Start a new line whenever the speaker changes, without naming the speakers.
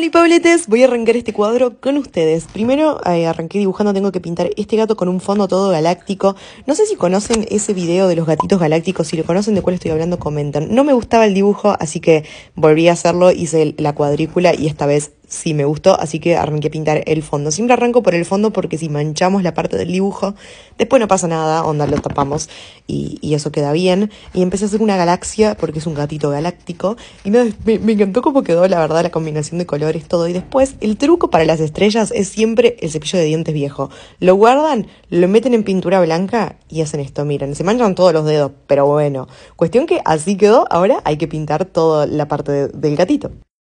Hola Pabletes, voy a arrancar este cuadro con ustedes. Primero eh, arranqué dibujando, tengo que pintar este gato con un fondo todo galáctico. No sé si conocen ese video de los gatitos galácticos, si lo conocen de cuál estoy hablando comentan. No me gustaba el dibujo, así que volví a hacerlo, hice la cuadrícula y esta vez sí me gustó, así que arranqué a pintar el fondo. Siempre arranco por el fondo porque si manchamos la parte del dibujo, después no pasa nada, onda, lo tapamos y, y eso queda bien. Y empecé a hacer una galaxia porque es un gatito galáctico y me, me, encantó cómo quedó, la verdad, la combinación de colores, todo. Y después, el truco para las estrellas es siempre el cepillo de dientes viejo. Lo guardan, lo meten en pintura blanca y hacen esto, miren, se manchan todos los dedos, pero bueno. Cuestión que así quedó, ahora hay que pintar toda la parte del gatito.